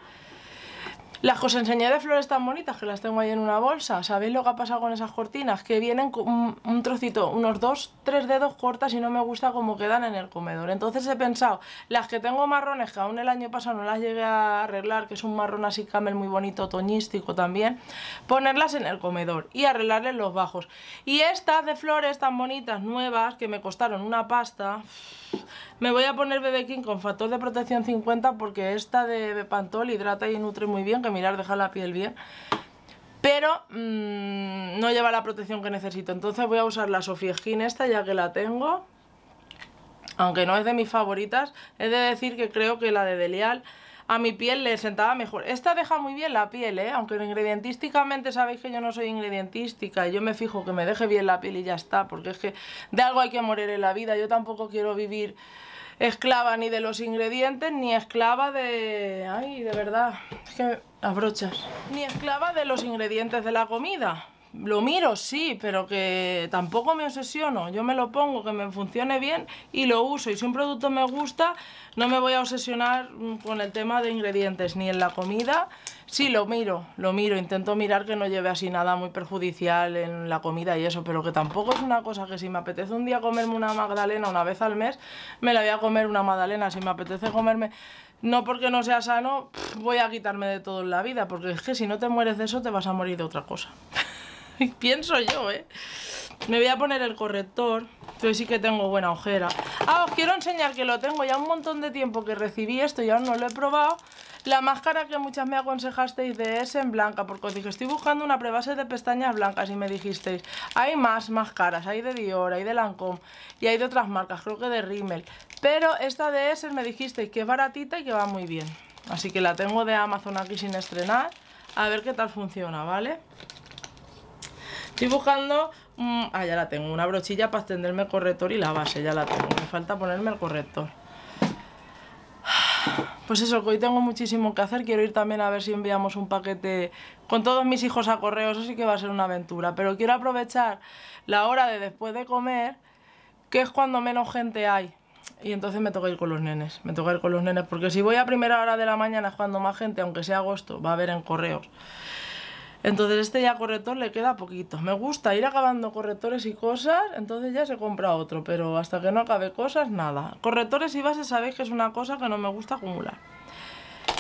Las que os enseñé de flores tan bonitas que las tengo ahí en una bolsa, ¿sabéis lo que ha pasado con esas cortinas? Que vienen con un, trocito, unos dos, tres dedos cortas y no me gusta cómo quedan en el comedor. Entonces he pensado, las que tengo marrones, que aún el año pasado no las llegué a arreglar, que es un marrón así camel muy bonito, toñístico también, ponerlas en el comedor y arreglarles los bajos. Y estas de flores tan bonitas, nuevas, que me costaron una pasta, me voy a poner Bebe con factor de protección 50 porque esta de Bepantol hidrata y nutre muy bien, mirar, dejar la piel bien. Pero mm, no lleva la protección que necesito. Entonces voy a usar la Sofie Skin esta ya que la tengo. Aunque no es de mis favoritas. He de decir que creo que la de Delial a mi piel le sentaba mejor. Esta deja muy bien la piel, ¿eh? aunque ingredientísticamente sabéis que yo no soy ingredientística. Y yo me fijo que me deje bien la piel y ya está, porque es que de algo hay que morir en la vida. Yo tampoco quiero vivir esclava ni de los ingredientes, ni esclava de... Ay, de verdad, es que las brochas. Ni esclava de los ingredientes de la comida lo miro, sí, pero que tampoco me obsesiono. Yo me lo pongo, que me funcione bien y lo uso. Y si un producto me gusta, no me voy a obsesionar mm, con el tema de ingredientes ni en la comida. Sí, lo miro, lo miro. Intento mirar que no lleve así nada muy perjudicial en la comida y eso, pero que tampoco es una cosa que si me apetece un día comerme una magdalena una vez al mes, me la voy a comer una magdalena. Si me apetece comerme no porque no sea sano, voy a quitarme de todo en la vida, porque es que si no te mueres de eso te vas a morir de otra cosa. Pienso yo, ¿eh? Me voy a poner el corrector, pero sí que tengo buena ojera. Ah, os quiero enseñar que lo tengo ya un montón de tiempo que recibí esto y aún no lo he probado. La máscara que muchas me aconsejasteis de es en blanca, porque os dije, estoy buscando una prebase de pestañas blancas y me dijisteis, hay más máscaras, hay de Dior, hay de Lancome y hay de otras marcas, creo que de Rimmel. Pero esta de Essence me dijisteis que es baratita y que va muy bien. Así que la tengo de Amazon aquí sin estrenar, a ver qué tal funciona, ¿vale? Estoy buscando... Mm, ah, ya la tengo. Una brochilla para extenderme el corrector y la base. Ya la tengo. Me falta ponerme el corrector. Pues eso, que hoy tengo muchísimo que hacer. Quiero ir también a ver si enviamos un paquete con todos mis hijos a Correos, así que va a ser una aventura. Pero quiero aprovechar la hora de después de comer, que es cuando menos gente hay. Y entonces me toca ir con los nenes. Me toca ir con los nenes. Porque si voy a primera hora de la mañana es cuando más gente, aunque sea agosto, va a haber en correos. Entonces este ya corrector le queda poquito. Me gusta ir acabando correctores y cosas, entonces ya se compra otro, pero hasta que no acabe cosas, nada. Correctores y bases sabéis que es una cosa que no me gusta acumular.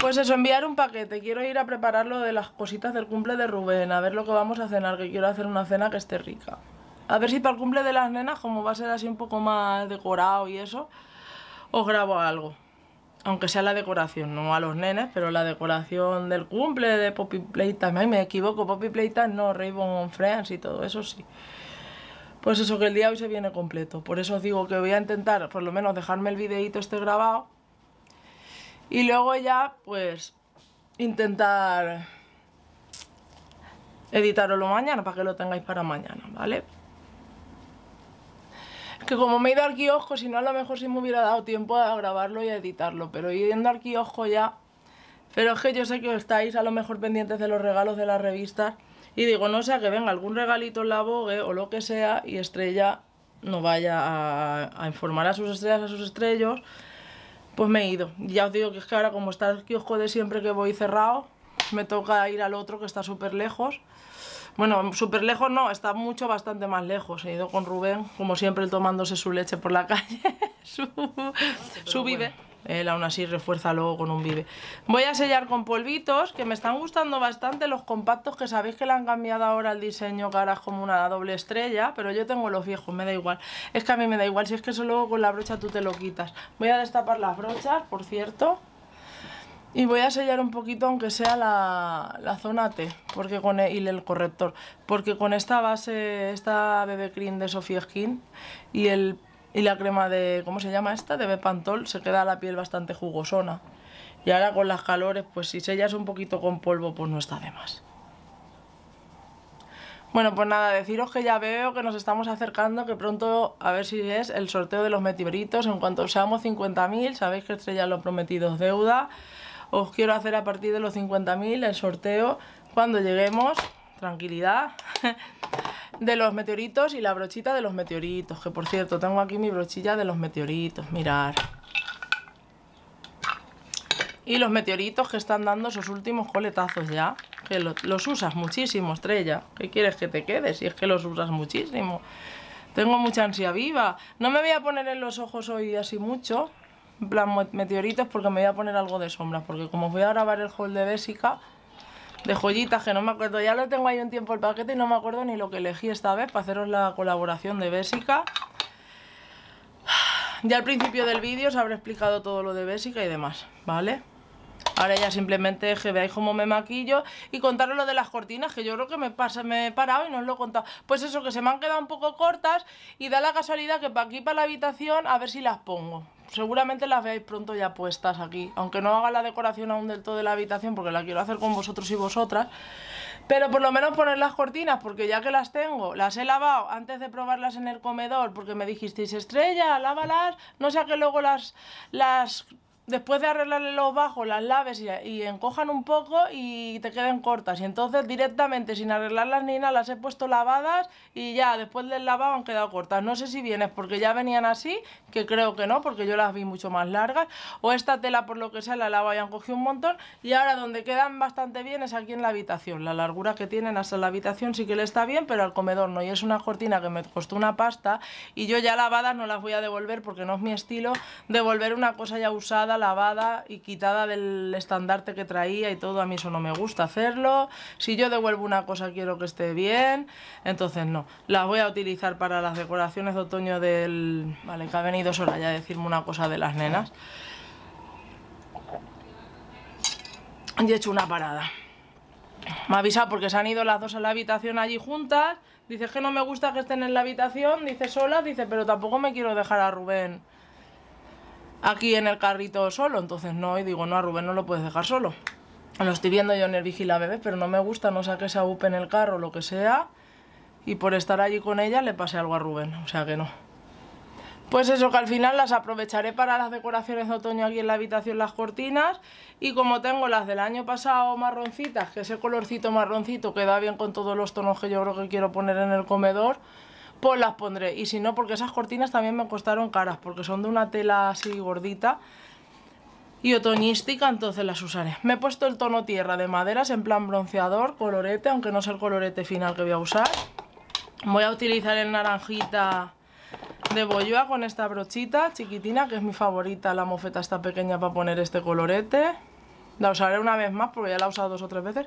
Pues eso, enviar un paquete. Quiero ir a preparar lo de las cositas del cumple de Rubén, a ver lo que vamos a cenar, que quiero hacer una cena que esté rica. A ver si para el cumple de las nenas, como va a ser así un poco más decorado y eso, os grabo algo aunque sea la decoración, no a los nenes, pero la decoración del cumple de Poppy Playtime. Ay, me equivoco, Poppy Playtime no, Rainbow Friends y todo eso sí. Pues eso, que el día hoy se viene completo. Por eso os digo que voy a intentar, por lo menos, dejarme el videito este grabado. Y luego ya, pues, intentar Editarlo mañana para que lo tengáis para mañana, ¿vale? Que como me he ido al kiosco, si no a lo mejor sí me hubiera dado tiempo a grabarlo y a editarlo, pero yendo al kiosco ya... Pero es que yo sé que estáis a lo mejor pendientes de los regalos de las revistas y digo, no sea que venga algún regalito en la Vogue o lo que sea y Estrella no vaya a, a informar a sus estrellas, a sus estrellos, pues me he ido. Ya os digo que es que ahora como está el kiosco de siempre que voy cerrado, me toca ir al otro que está súper lejos bueno, súper lejos no, está mucho bastante más lejos. He ido con Rubén, como siempre, tomándose su leche por la calle, su, vive. Él aún así refuerza luego con un vive. Voy a sellar con polvitos, que me están gustando bastante los compactos, que sabéis que le han cambiado ahora el diseño, que ahora como una doble estrella, pero yo tengo los viejos, me da igual. Es que a mí me da igual, si es que solo luego con la brocha tú te lo quitas. Voy a destapar las brochas, por cierto. Y voy a sellar un poquito, aunque sea la, la zona T, porque con el, y el corrector, porque con esta base, esta BB Cream de Sofía Skin y, el, y la crema de, ¿cómo se llama esta? De Bepantol, se queda la piel bastante jugosona. Y ahora con las calores, pues si sellas un poquito con polvo, pues no está de más. Bueno, pues nada, deciros que ya veo que nos estamos acercando, que pronto, a ver si es el sorteo de los metibritos En cuanto seamos 50.000, sabéis que Estrella lo prometidos deuda. Os quiero hacer a partir de los 50.000 el sorteo cuando lleguemos, tranquilidad, de los meteoritos y la brochita de los meteoritos. Que por cierto, tengo aquí mi brochilla de los meteoritos, mirar. Y los meteoritos que están dando sus últimos coletazos ya. Que los usas muchísimo, estrella. ¿Qué quieres que te quedes? Si es que los usas muchísimo. Tengo mucha ansia viva. No me voy a poner en los ojos hoy así mucho, plan meteoritos porque me voy a poner algo de sombras, porque como voy a grabar el haul de Bésica, de joyitas que no me acuerdo, ya lo tengo ahí un tiempo el paquete y no me acuerdo ni lo que elegí esta vez para haceros la colaboración de Bésica. Ya al principio del vídeo os habré explicado todo lo de Bésica y demás, ¿vale? Ahora ya simplemente que veáis cómo me maquillo y contaros lo de las cortinas, que yo creo que me, pasa, me he parado y no os lo he contado. Pues eso, que se me han quedado un poco cortas y da la casualidad que para aquí, para la habitación, a ver si las pongo. Seguramente las veáis pronto ya puestas aquí, aunque no haga la decoración aún del todo de la habitación porque la quiero hacer con vosotros y vosotras. Pero por lo menos poner las cortinas, porque ya que las tengo, las he lavado antes de probarlas en el comedor, porque me dijisteis, estrella, lávalas, no sea que luego las, las después de arreglarle los bajos, las laves y, encojan un poco y te queden cortas. Y entonces directamente, sin arreglarlas ni nada, las he puesto lavadas y ya después del lavado han quedado cortas. No sé si vienes porque ya venían así, que creo que no, porque yo las vi mucho más largas. O esta tela, por lo que sea, la lavo y han cogido un montón. Y ahora donde quedan bastante bien es aquí en la habitación. La largura que tienen hasta la habitación sí que le está bien, pero al comedor no. Y es una cortina que me costó una pasta y yo ya lavadas no las voy a devolver porque no es mi estilo devolver una cosa ya usada lavada y quitada del estandarte que traía y todo. A mí eso no me gusta hacerlo. Si yo devuelvo una cosa quiero que esté bien. Entonces no, las voy a utilizar para las decoraciones de otoño del... Vale, que ha venido sola ya a decirme una cosa de las nenas. Y he hecho una parada. Me ha avisado porque se han ido las dos a la habitación allí juntas. Dice que no me gusta que estén en la habitación, dice sola. dice, pero tampoco me quiero dejar a Rubén aquí en el carrito solo, entonces no, y digo, no, a Rubén no lo puedes dejar solo. Lo estoy viendo yo en el vigila bebé, pero no me gusta, no saques a Up en el carro, lo que sea, y por estar allí con ella le pase algo a Rubén, o sea que no. Pues eso, que al final las aprovecharé para las decoraciones de otoño aquí en la habitación, las cortinas. Y como tengo las del año pasado marroncitas, que ese colorcito marroncito queda bien con todos los tonos que yo creo que quiero poner en el comedor, pues las pondré. Y si no, porque esas cortinas también me costaron caras, porque son de una tela así gordita y otoñística, entonces las usaré. Me he puesto el tono tierra de maderas en plan bronceador, colorete, aunque no es el colorete final que voy a usar. Voy a utilizar el naranjita de bolloa con esta brochita chiquitina, que es mi favorita, la mofeta está pequeña para poner este colorete. La usaré una vez más porque ya la he usado dos o tres veces.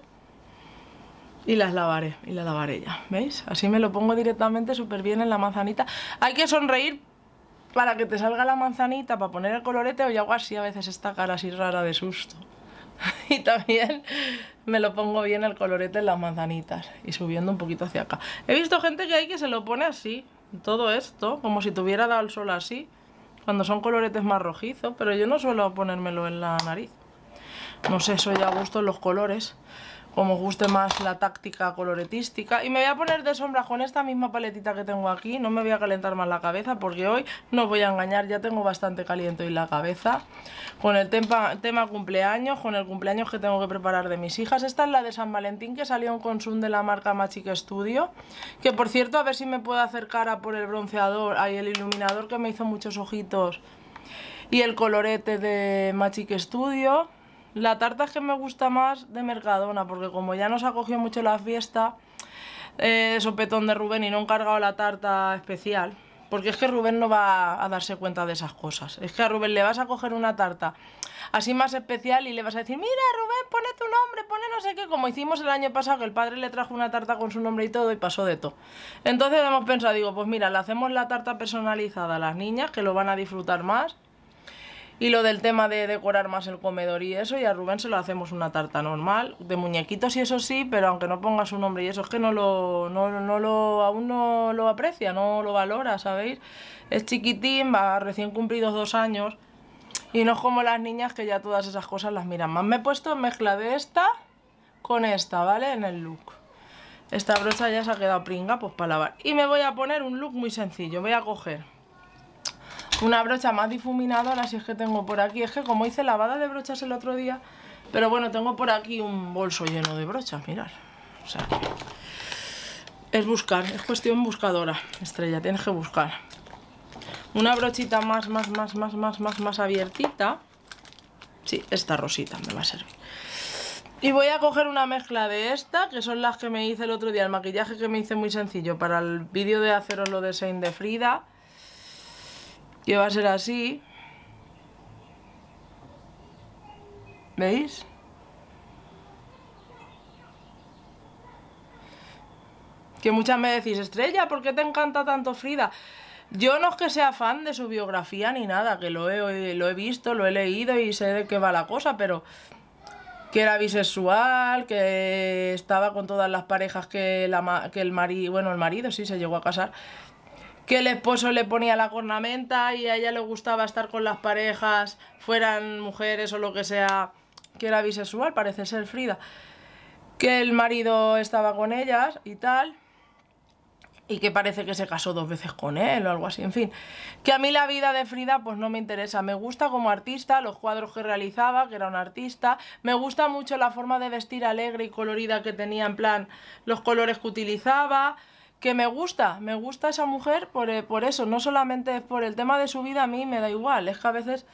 Y las lavaré, y la lavaré ya, ¿veis? Así me lo pongo directamente súper bien en la manzanita. Hay que sonreír para que te salga la manzanita, para poner el colorete, o yo hago así a veces esta cara así rara de susto. y también me lo pongo bien el colorete en las manzanitas y subiendo un poquito hacia acá. He visto gente que hay que se lo pone así, todo esto, como si tuviera dado el sol así, cuando son coloretes más rojizos, pero yo no suelo ponérmelo en la nariz. No sé, soy a gusto los colores como guste más la táctica coloretística. Y me voy a poner de sombra con esta misma paletita que tengo aquí. No me voy a calentar más la cabeza porque hoy no voy a engañar. Ya tengo bastante caliente hoy la cabeza. Con el tema, cumpleaños, con el cumpleaños que tengo que preparar de mis hijas. Esta es la de San Valentín que salió en Consum de la marca Machique Studio. Que por cierto, a ver si me puedo acercar a por el bronceador, ahí el iluminador que me hizo muchos ojitos. Y el colorete de Machique Studio. La tarta es que me gusta más de Mercadona, porque como ya nos ha cogido mucho la fiesta, eh, sopetón de Rubén y no han cargado la tarta especial. Porque es que Rubén no va a darse cuenta de esas cosas. Es que a Rubén le vas a coger una tarta así más especial y le vas a decir, mira Rubén, pone tu nombre, pone no sé qué, como hicimos el año pasado, que el padre le trajo una tarta con su nombre y todo y pasó de todo. Entonces hemos pensado, digo, pues mira, le hacemos la tarta personalizada a las niñas, que lo van a disfrutar más, y lo del tema de decorar más el comedor y eso, y a Rubén se lo hacemos una tarta normal, de muñequitos y eso sí, pero aunque no ponga su nombre y eso es que no lo, no, lo, aún no lo aprecia, no lo valora, ¿sabéis? Es chiquitín, va recién cumplidos dos años, y no es como las niñas que ya todas esas cosas las miran más. Me he puesto mezcla de esta con esta, ¿vale? En el look. Esta brocha ya se ha quedado pringa, pues para lavar. Y me voy a poner un look muy sencillo, voy a coger una brocha más difuminadora si es que tengo por aquí. Es que como hice lavada de brochas el otro día, pero bueno, tengo por aquí un bolso lleno de brochas, mirad. O sea es buscar, es cuestión buscadora, estrella, tienes que buscar. Una brochita más, más, más, más, más, más, más abiertita. Sí, esta rosita me va a servir. Y voy a coger una mezcla de esta, que son las que me hice el otro día, el maquillaje que me hice muy sencillo para el vídeo de haceros lo de Saint de Frida que va a ser así. ¿Veis? Que muchas me decís, Estrella, ¿por qué te encanta tanto Frida? Yo no es que sea fan de su biografía ni nada, que lo he, lo he visto, lo he leído y sé de qué va la cosa, pero que era bisexual, que estaba con todas las parejas que, que el marido, bueno, el marido sí se llegó a casar, que el esposo le ponía la cornamenta y a ella le gustaba estar con las parejas, fueran mujeres o lo que sea, que era bisexual, parece ser Frida, que el marido estaba con ellas y tal, y que parece que se casó dos veces con él o algo así, en fin. Que a mí la vida de Frida pues no me interesa, me gusta como artista, los cuadros que realizaba, que era un artista, me gusta mucho la forma de vestir alegre y colorida que tenía, en plan, los colores que utilizaba, que me gusta, me gusta esa mujer eh, por, eso, no solamente por el tema de su vida, a mí me da igual, es que a veces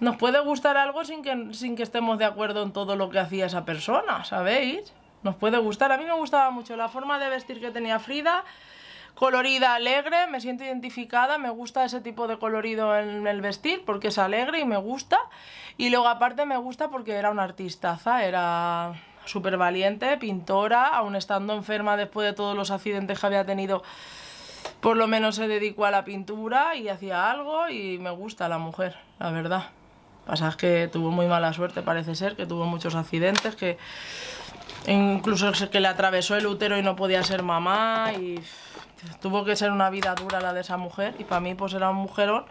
nos puede gustar algo sin que, sin que estemos de acuerdo en todo lo que hacía esa persona, ¿sabéis? Nos puede gustar, a mí me gustaba mucho la forma de vestir que tenía Frida, colorida, alegre, me siento identificada, me gusta ese tipo de colorido en el vestir porque es alegre y me gusta, y luego aparte me gusta porque era una artistaza, era súper valiente, pintora, aún estando enferma después de todos los accidentes que había tenido, por lo menos se dedicó a la pintura y hacía algo y me gusta la mujer, la verdad. Pasa que tuvo muy mala suerte, parece ser, que tuvo muchos accidentes, que incluso que le atravesó el útero y no podía ser mamá y... Tuvo que ser una vida dura la de esa mujer y para mí pues era un mujerón.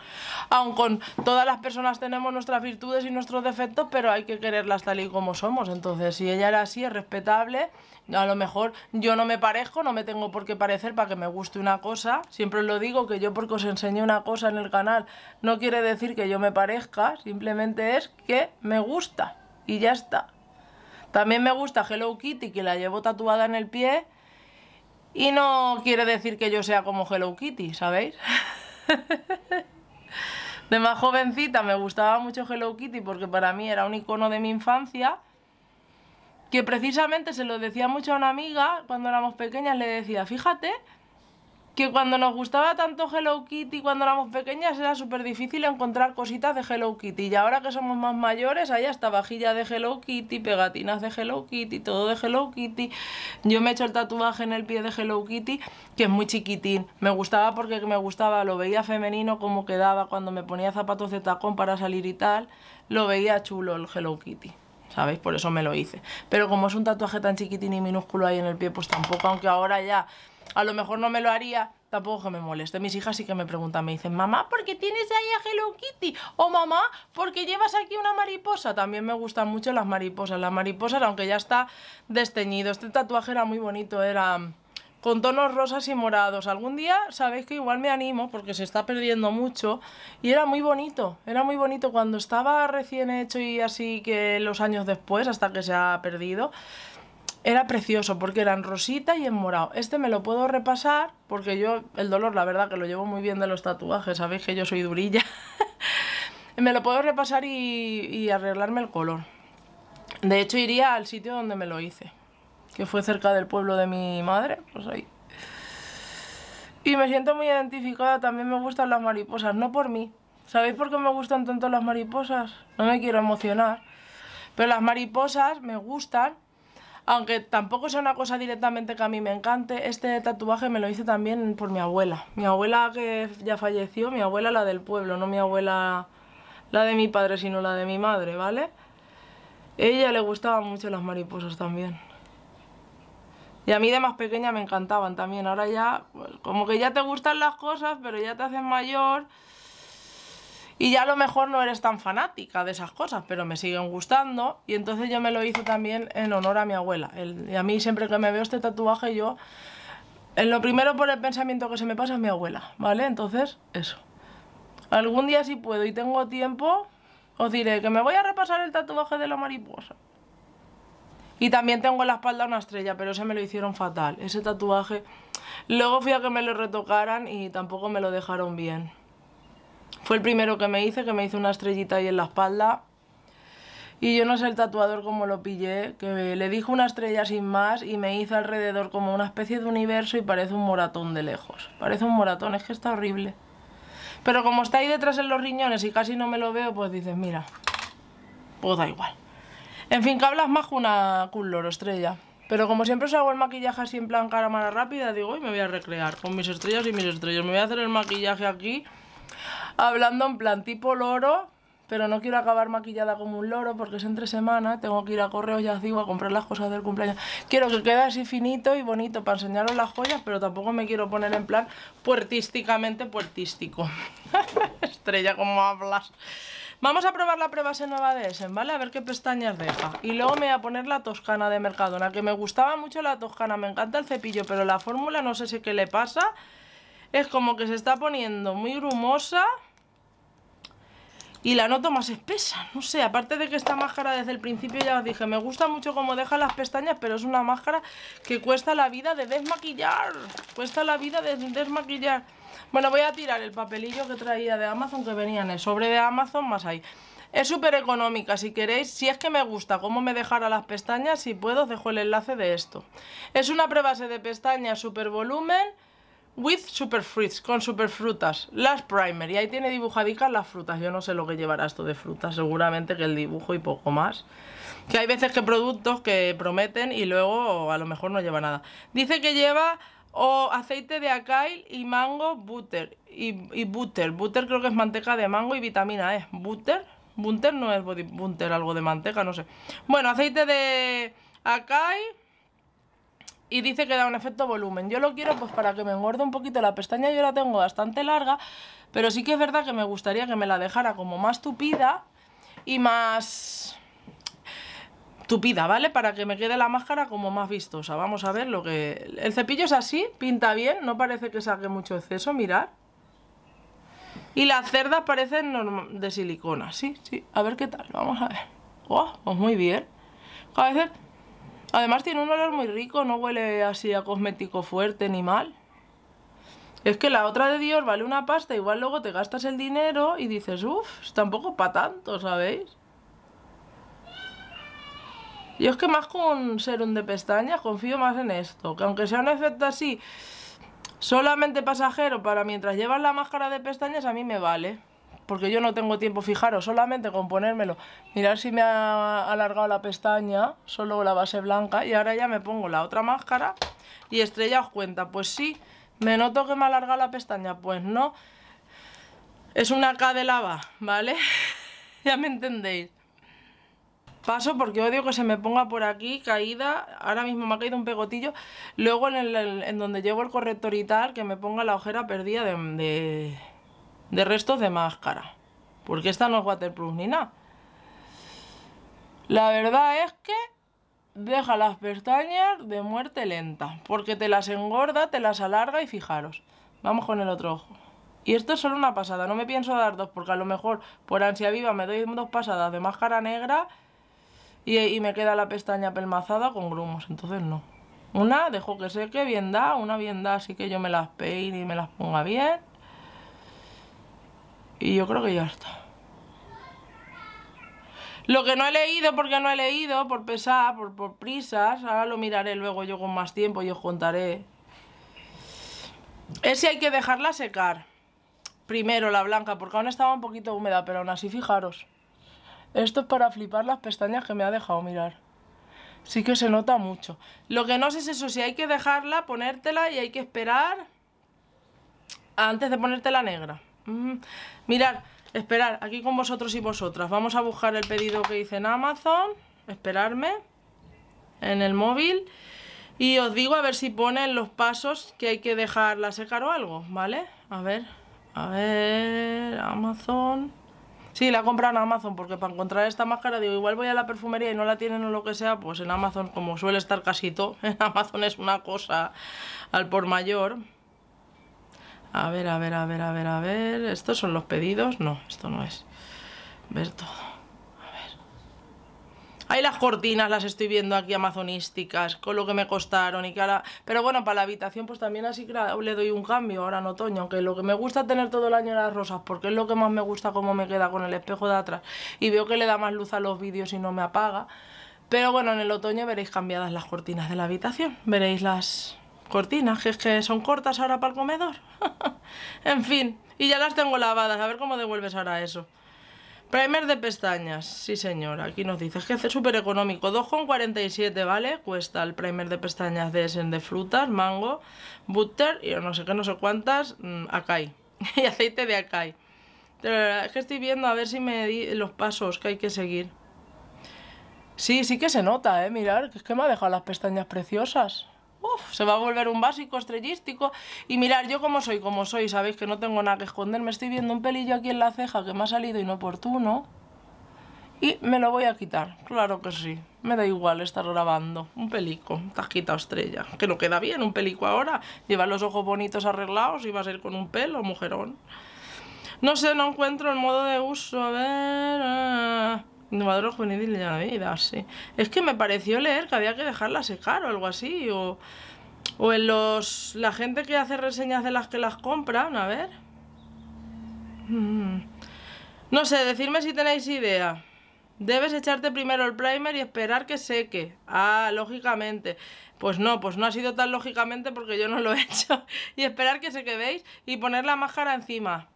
Aun con todas las personas tenemos nuestras virtudes y nuestros defectos, pero hay que quererlas tal y como somos. Entonces, si ella era así, es respetable. A lo mejor yo no me parezco, no me tengo por qué parecer para que me guste una cosa. Siempre os lo digo que yo porque os enseñé una cosa en el canal no quiere decir que yo me parezca, simplemente es que me gusta y ya está. También me gusta Hello Kitty, que la llevo tatuada en el pie y no quiere decir que yo sea como Hello Kitty, ¿sabéis? de más jovencita me gustaba mucho Hello Kitty porque para mí era un icono de mi infancia que precisamente se lo decía mucho a una amiga cuando éramos pequeñas, le decía, fíjate que cuando nos gustaba tanto Hello Kitty cuando éramos pequeñas era súper difícil encontrar cositas de Hello Kitty y ahora que somos más mayores hay hasta vajilla de Hello Kitty, pegatinas de Hello Kitty, todo de Hello Kitty. Yo me he hecho el tatuaje en el pie de Hello Kitty que es muy chiquitín. Me gustaba porque me gustaba, lo veía femenino como quedaba cuando me ponía zapatos de tacón para salir y tal, lo veía chulo el Hello Kitty. ¿sabéis? Por eso me lo hice. Pero como es un tatuaje tan chiquitín y minúsculo ahí en el pie, pues tampoco, aunque ahora ya a lo mejor no me lo haría, tampoco que me moleste. Mis hijas sí que me preguntan, me dicen, mamá, ¿por qué tienes ahí a Hello Kitty? O mamá, ¿por qué llevas aquí una mariposa? También me gustan mucho las mariposas. Las mariposas, aunque ya está desteñido. Este tatuaje era muy bonito, era mm, con tonos rosas y morados. Algún día sabéis que igual me animo porque se está perdiendo mucho y era muy bonito, era muy bonito cuando estaba recién hecho y así que los años después hasta que se ha perdido. Era precioso porque era en rosita y en morado. Este me lo puedo repasar porque yo el dolor, la verdad, que lo llevo muy bien de los tatuajes. Sabéis que yo soy durilla. me lo puedo repasar y, arreglarme el color. De hecho, iría al sitio donde me lo hice, que fue cerca del pueblo de mi madre, pues ahí. Y me siento muy identificada, también me gustan las mariposas, no por mí. ¿Sabéis por qué me gustan tanto las mariposas? No me quiero emocionar. Pero las mariposas me gustan aunque tampoco sea una cosa directamente que a mí me encante, este tatuaje me lo hice también por mi abuela. Mi abuela que ya falleció, mi abuela la del pueblo, no mi abuela la de mi padre, sino la de mi madre, ¿vale? ella le gustaban mucho las mariposas también. Y a mí de más pequeña me encantaban también. Ahora ya, como que ya te gustan las cosas, pero ya te haces mayor... Y ya a lo mejor no eres tan fanática de esas cosas, pero me siguen gustando. Y entonces yo me lo hice también en honor a mi abuela. y a mí siempre que me veo este tatuaje yo... En lo primero por el pensamiento que se me pasa es mi abuela, ¿vale? Entonces, eso. Algún día si puedo y tengo tiempo, os diré que me voy a repasar el tatuaje de la mariposa. Y también tengo en la espalda una estrella, pero ese me lo hicieron fatal. Ese tatuaje... Luego fui a que me lo retocaran y tampoco me lo dejaron bien. Fue el primero que me hice, que me hizo una estrellita ahí en la espalda. Y yo no sé el tatuador cómo lo pillé, que le dijo una estrella sin más y me hizo alrededor como una especie de universo y parece un moratón de lejos. Parece un moratón, es que está horrible. Pero como está ahí detrás en los riñones y casi no me lo veo, pues dices, mira, pues da igual. En fin, que hablas más que una un loro estrella. Pero como siempre os hago el maquillaje así en plan mala rápida, digo, y me voy a recrear con mis estrellas y mis estrellas. Me voy a hacer el maquillaje aquí hablando en plan tipo loro, pero no quiero acabar maquillada como un loro porque es entre semana, tengo que ir a correo y a a comprar las cosas del cumpleaños. Quiero que quede así finito y bonito para enseñaros las joyas, pero tampoco me quiero poner en plan puertísticamente puertístico. Estrella, como hablas. Vamos a probar la prebase nueva de Essen, ¿vale? A ver qué pestañas deja. Y luego me voy a poner la toscana de Mercadona, que me gustaba mucho la toscana, me encanta el cepillo, pero la fórmula no sé si qué le pasa es como que se está poniendo muy grumosa y la noto más espesa, no sé, aparte de que esta máscara desde el principio ya os dije, me gusta mucho cómo deja las pestañas, pero es una máscara que cuesta la vida de desmaquillar, cuesta la vida de desmaquillar. Bueno, voy a tirar el papelillo que traía de Amazon, que venía en el sobre de Amazon, más ahí. Es súper económica, si queréis, si es que me gusta cómo me dejara las pestañas, si puedo os dejo el enlace de esto. Es una prebase de pestañas super volumen, With super fruits, con super frutas las primer. Y ahí tiene dibujadicas las frutas. Yo no sé lo que llevará esto de frutas, seguramente que el dibujo y poco más. Que hay veces que productos que prometen y luego a lo mejor no lleva nada. Dice que lleva o aceite de acai y mango butter. Y, butter, butter creo que es manteca de mango y vitamina E. Butter, butter no es body, butter, algo de manteca, no sé. Bueno, aceite de acai y dice que da un efecto volumen. Yo lo quiero pues para que me engorde un poquito la pestaña, yo la tengo bastante larga, pero sí que es verdad que me gustaría que me la dejara como más tupida y más tupida, ¿vale? Para que me quede la máscara como más vistosa. Vamos a ver lo que... El cepillo es así, pinta bien, no parece que saque mucho exceso, mirad. Y las cerdas parecen de silicona, sí, sí. A ver qué tal, vamos a ver. ¡Oh! Pues muy bien. A veces Además tiene un olor muy rico, no huele así a cosmético fuerte ni mal. Es que la otra de Dior vale una pasta, igual luego te gastas el dinero y dices, uff, tampoco para tanto, ¿sabéis? Yo es que más con serum de pestañas confío más en esto, que aunque sea un efecto así solamente pasajero para mientras llevas la máscara de pestañas a mí me vale porque yo no tengo tiempo, fijaros, solamente con ponérmelo. Mirar si me ha alargado la pestaña, solo la base blanca, y ahora ya me pongo la otra máscara y estrella cuenta, pues sí, me noto que me ha alargado la pestaña, pues no. Es una K de lava, ¿vale? ya me entendéis. Paso porque odio que se me ponga por aquí caída, ahora mismo me ha caído un pegotillo, luego en, donde llevo el corrector y tal, que me ponga la ojera perdida de de restos de máscara. Porque esta no es waterproof ni nada. La verdad es que deja las pestañas de muerte lenta. Porque te las engorda, te las alarga y fijaros. Vamos con el otro ojo. Y esto es solo una pasada, no me pienso dar dos, porque a lo mejor por ansia viva me doy dos pasadas de máscara negra y, me queda la pestaña pelmazada con grumos, entonces no. Una dejo que seque bien da, una bien da, así que yo me las peine y me las ponga bien. Y yo creo que ya está. Lo que no he leído, porque no he leído, por pesar, por, prisas, ahora lo miraré luego yo con más tiempo y os contaré. si hay que dejarla secar. Primero la blanca, porque aún estaba un poquito húmeda, pero aún así fijaros. Esto es para flipar las pestañas que me ha dejado mirar. Sí que se nota mucho. Lo que no sé es eso, si hay que dejarla, ponértela y hay que esperar antes de ponerte la negra mirad, Mirar, esperar, aquí con vosotros y vosotras. Vamos a buscar el pedido que hice en Amazon. Esperarme. En el móvil. Y os digo a ver si ponen los pasos que hay que dejarla secar o algo, ¿vale? A ver, a ver, Amazon... Sí, la compran en Amazon porque para encontrar esta máscara digo, igual voy a la perfumería y no la tienen o lo que sea, pues en Amazon, como suele estar casito. en Amazon es una cosa al por mayor, a ver, a ver, a ver, a ver, a ver. ¿Estos son los pedidos? No, esto no es. Ver todo. A ver. Ahí las cortinas las estoy viendo aquí amazonísticas, con lo que me costaron y que Pero bueno, para la habitación pues también así que le doy un cambio ahora en otoño, aunque lo que me gusta tener todo el año las rosas, porque es lo que más me gusta cómo me queda con el espejo de atrás. Y veo que le da más luz a los vídeos y no me apaga. Pero bueno, en el otoño veréis cambiadas las cortinas de la habitación, veréis las, cortinas, que es que son cortas ahora para el comedor. en fin, y ya las tengo lavadas, a ver cómo devuelves ahora eso. Primer de pestañas, sí señor, aquí nos dice, es que es súper económico, 2,47, ¿vale? Cuesta el primer de pestañas de de frutas, mango, butter y no sé qué, no sé cuántas, acá mm, acai, y aceite de acai. Es que estoy viendo a ver si me di los pasos que hay que seguir. Sí, sí que se nota, ¿eh? Mirar, que es que me ha dejado las pestañas preciosas uf, se va a volver un básico estrellístico. Y mirar, yo como soy, como soy, sabéis que no tengo nada que esconder, me estoy viendo un pelillo aquí en la ceja que me ha salido inoportuno. Y me lo voy a quitar, claro que sí. Me da igual estar grabando. Un pelico, tajita estrella. Que no queda bien un pelico ahora. Lleva los ojos bonitos arreglados y va a ser con un pelo, mujerón. No sé, no encuentro el modo de uso. A ver... Ah juvenil de vida sí. Es que me pareció leer que había que dejarla secar o algo así, o, en los... la gente que hace reseñas de las que las compran, a ver... Mm. No sé, decirme si tenéis idea. Debes echarte primero el primer y esperar que seque. Ah, lógicamente. Pues no, pues no ha sido tan lógicamente porque yo no lo he hecho. y esperar que se ¿veis? Y poner la máscara encima.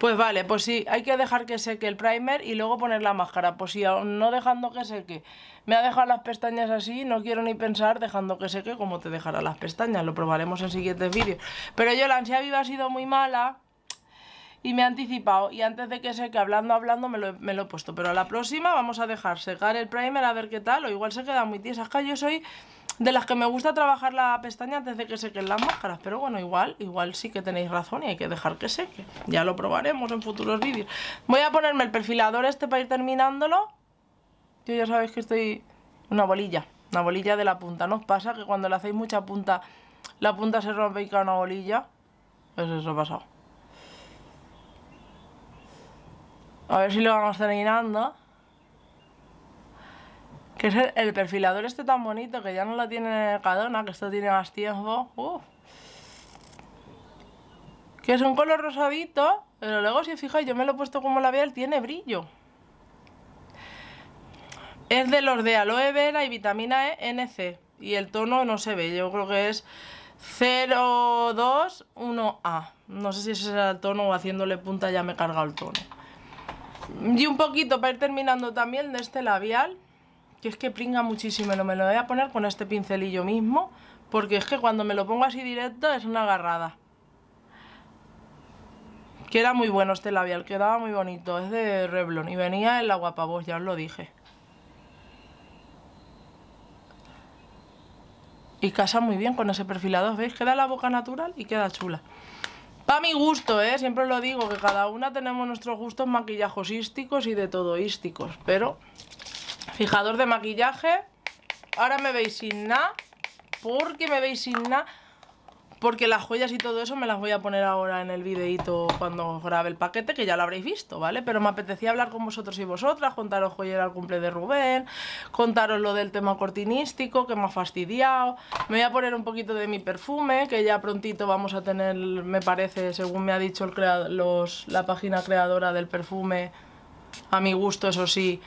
Pues vale, pues sí, hay que dejar que seque el primer y luego poner la máscara. Pues sí, no dejando que seque. Me ha dejado las pestañas así, no quiero ni pensar dejando que seque como te dejará las pestañas. Lo probaremos en siguientes vídeos. Pero yo la ansia viva ha sido muy mala y me he anticipado. Y antes de que seque, hablando, hablando, me lo, he puesto. Pero a la próxima vamos a dejar secar el primer a ver qué tal. O igual se queda muy tiesa. Es que yo soy de las que me gusta trabajar la pestaña antes de que sequen las máscaras. Pero bueno, igual, igual sí que tenéis razón y hay que dejar que seque. Ya lo probaremos en futuros vídeos. Voy a ponerme el perfilador este para ir terminándolo. Yo ya sabéis que estoy... Una bolilla, una bolilla de la punta. ¿No os pasa que cuando le hacéis mucha punta, la punta se rompe y cae una bolilla? Pues eso ha pasado. A ver si lo vamos terminando. Que es el, perfilador este tan bonito que ya no lo tiene Cadona, que esto tiene más tiempo. Que es un color rosadito, pero luego si fijáis, yo me lo he puesto como labial, tiene brillo. Es de los de aloe vera y vitamina E NC. Y el tono no se ve, yo creo que es 021A. No sé si ese será el tono o haciéndole punta ya me he cargado el tono. Y un poquito para ir terminando también de este labial que es que pringa muchísimo, lo me lo voy a poner con este pincelillo mismo, porque es que cuando me lo pongo así directo es una agarrada. Que era muy bueno este labial, quedaba muy bonito, es de Revlon y venía en la voz, ya os lo dije. Y casa muy bien con ese perfilador, ¿veis? Queda la boca natural y queda chula. Para mi gusto, ¿eh? Siempre os lo digo, que cada una tenemos nuestros gustos maquillajosísticos y de todoísticos, pero Fijador de maquillaje. Ahora me veis sin nada. Porque me veis sin nada. Porque las joyas y todo eso me las voy a poner ahora en el videito cuando grabe el paquete, que ya lo habréis visto, ¿vale? Pero me apetecía hablar con vosotros y vosotras, contaros joyera al cumple de Rubén, contaros lo del tema cortinístico, que me ha fastidiado. Me voy a poner un poquito de mi perfume, que ya prontito vamos a tener, me parece, según me ha dicho la página creadora del perfume, a mi gusto, eso sí,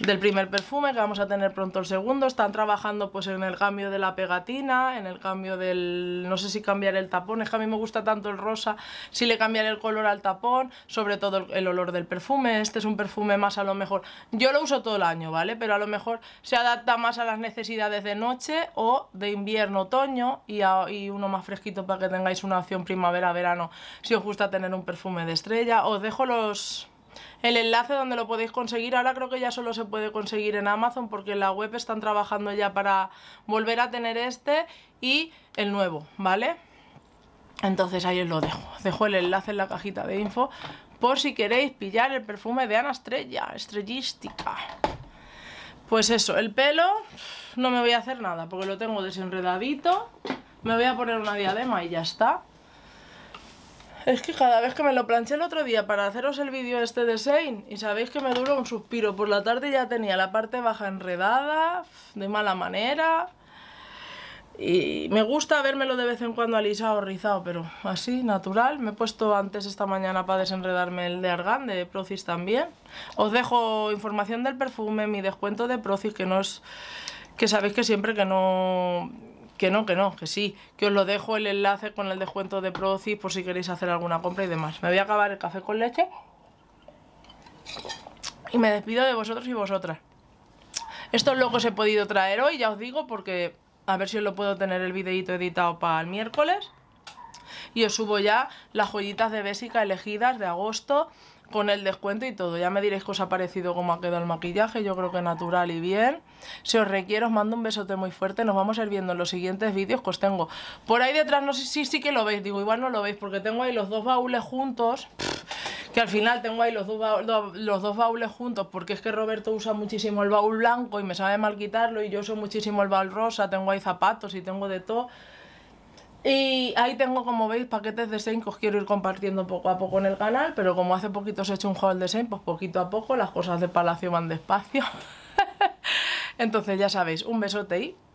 del primer perfume, que vamos a tener pronto el segundo. Están trabajando pues en el cambio de la pegatina, en el cambio del... no sé si cambiar el tapón, es que a mí me gusta tanto el rosa, si le cambiar el color al tapón, sobre todo el olor del perfume. Este es un perfume más a lo mejor... Yo lo uso todo el año, ¿vale? Pero a lo mejor se adapta más a las necesidades de noche o de invierno, otoño y, y uno más fresquito para que tengáis una opción primavera-verano si os gusta tener un perfume de estrella. Os dejo los el enlace donde lo podéis conseguir, ahora creo que ya solo se puede conseguir en Amazon porque en la web están trabajando ya para volver a tener este y el nuevo, ¿vale? Entonces ahí os lo dejo, dejo el enlace en la cajita de info por si queréis pillar el perfume de Ana Estrella, estrellística. Pues eso, el pelo no me voy a hacer nada porque lo tengo desenredadito, me voy a poner una diadema y ya está. Es que cada vez que me lo planché el otro día para haceros el vídeo este de y sabéis que me dura un suspiro, por la tarde ya tenía la parte baja enredada, de mala manera... Y me gusta vérmelo de vez en cuando alisado o rizado, pero así, natural. Me he puesto antes esta mañana para desenredarme el de Argan, de Procis también. Os dejo información del perfume, mi descuento de Procis, que no que sabéis que siempre que no que no, que no, que sí. Que os lo dejo el enlace con el descuento de Procis por si queréis hacer alguna compra y demás. Me voy a acabar el café con leche. Y me despido de vosotros y vosotras. Estos os he podido traer hoy, ya os digo, porque a ver si os lo puedo tener el videito editado para el miércoles. Y os subo ya las joyitas de Bésica elegidas de agosto con el descuento y todo. Ya me diréis ha parecido como ha quedado el maquillaje, yo creo que natural y bien. Si os requiero os mando un besote muy fuerte, nos vamos a ir viendo en los siguientes vídeos que os tengo. Por ahí detrás, no sé si sí que lo veis, digo, igual no lo veis, porque tengo ahí los dos baúles juntos, que al final tengo ahí los dos, los dos baúles juntos, porque es que Roberto usa muchísimo el baúl blanco y me sabe mal quitarlo, y yo uso muchísimo el baúl rosa, tengo ahí zapatos y tengo de todo. Y ahí tengo, como veis, paquetes de Sein que os quiero ir compartiendo poco a poco en el canal, pero como hace poquito os he hecho un haul de Sein, pues poquito a poco las cosas de Palacio van despacio. Entonces ya sabéis, un besote y